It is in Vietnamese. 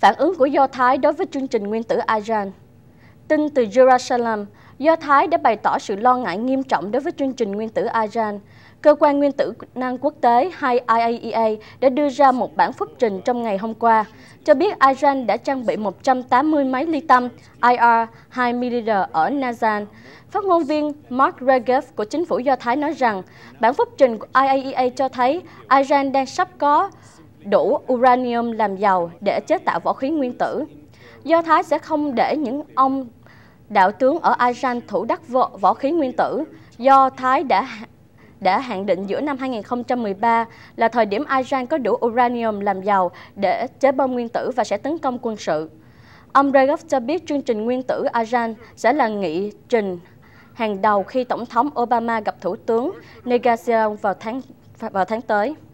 phản ứng của Do Thái đối với chương trình nguyên tử iran Tin từ Jerusalem, Do Thái đã bày tỏ sự lo ngại nghiêm trọng đối với chương trình nguyên tử iran Cơ quan Nguyên tử năng quốc tế hay IAEA e đã đưa ra một bản phúc trình trong ngày hôm qua, cho biết iran đã trang bị 180 máy ly tâm IR 2 ml ở Nazan. Phát ngôn viên Mark Regev của chính phủ Do Thái nói rằng, bản phúc trình của IAEA e cho thấy iran đang sắp có đủ uranium làm giàu để chế tạo vũ khí nguyên tử. Do Thái sẽ không để những ông đạo tướng ở Iran thủ đắc vũ vũ khí nguyên tử do Thái đã đã hạn định giữa năm 2013 là thời điểm Iran có đủ uranium làm giàu để chế bom nguyên tử và sẽ tấn công quân sự. Ông Regov cho biết chương trình nguyên tử Iran sẽ là nghị trình hàng đầu khi Tổng thống Obama gặp Thủ tướng Netanyahu vào tháng, vào tháng tới.